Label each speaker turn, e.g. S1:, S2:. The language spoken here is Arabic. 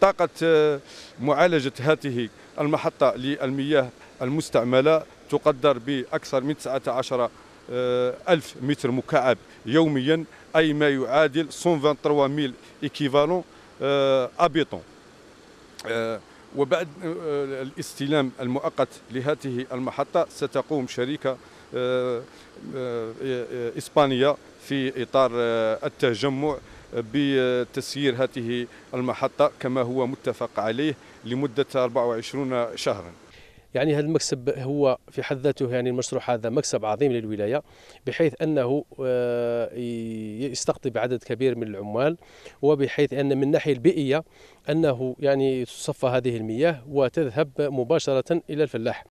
S1: طاقة آه، معالجة هذه المحطة للمياه
S2: المستعملة تقدر بأكثر من 19 آه، ألف متر مكعب يوميا أي ما يعادل 123 ميل إكيفالون أبيطون آه، وبعد الاستلام المؤقت لهذه المحطة ستقوم شركة إسبانية في إطار التجمع بتسيير هذه
S3: المحطة كما هو متفق عليه لمدة 24 شهرا يعني هذا المكسب هو في حد ذاته يعني المشروع هذا مكسب عظيم للولايه بحيث انه آه، يستقطب عدد كبير من العمال وبحيث ان من الناحيه
S4: البيئيه انه يعني تصفى هذه المياه وتذهب مباشره الى الفلاح